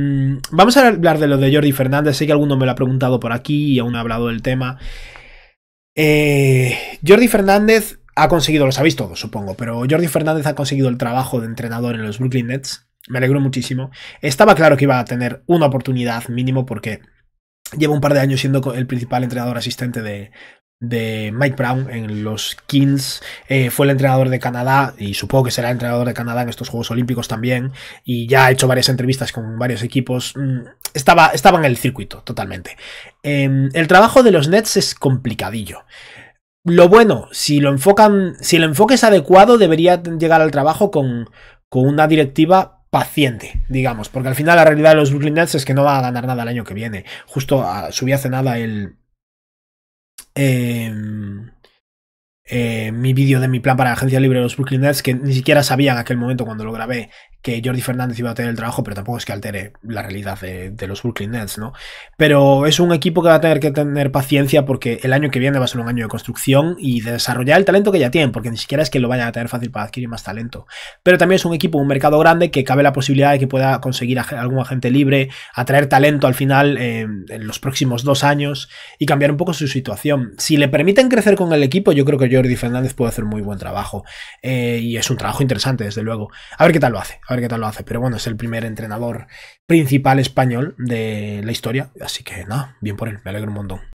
Mm, vamos a hablar de lo de Jordi Fernández. Sé que alguno me lo ha preguntado por aquí y aún ha hablado del tema. Eh, Jordi Fernández ha conseguido, lo sabéis todos, supongo, pero Jordi Fernández ha conseguido el trabajo de entrenador en los Brooklyn Nets. Me alegro muchísimo. Estaba claro que iba a tener una oportunidad mínimo porque lleva un par de años siendo el principal entrenador asistente de de Mike Brown en los Kings. Eh, fue el entrenador de Canadá y supongo que será el entrenador de Canadá en estos Juegos Olímpicos también. Y ya ha hecho varias entrevistas con varios equipos. Mm, estaba, estaba en el circuito totalmente. Em, el trabajo de los Nets es complicadillo. Lo bueno, si lo enfocan, si el enfoque es adecuado, debería llegar al trabajo con, con una directiva paciente, digamos, porque al final la realidad de los Brooklyn Nets es que no va a ganar nada el año que viene. Justo subía ah, subí hace nada el, Em, eh, mi vídeo de mi plan para la agencia libre de los Brooklyn Nets, que ni siquiera sabía en aquel momento cuando lo grabé que Jordi Fernández iba a tener el trabajo, pero tampoco es que altere la realidad de, los Brooklyn Nets, ¿no? Pero es un equipo que va a tener que tener paciencia porque el año que viene va a ser un año de construcción y de desarrollar el talento que ya tienen, porque ni siquiera es que lo vaya a tener fácil para adquirir más talento. Pero también es un equipo, un mercado grande que cabe la posibilidad de que pueda conseguir algún agente libre, atraer talento al final em, en los próximos dos años y cambiar un poco su situación. Si le permiten crecer con el equipo, yo creo que Jordi Fernández puede hacer muy buen trabajo. Eh, y es un trabajo interesante, desde luego. A ver qué tal lo hace a ver qué tal lo hace. Pero bueno, es el primer entrenador principal español de la historia. Así que nada, bien por él. Me alegro un montón.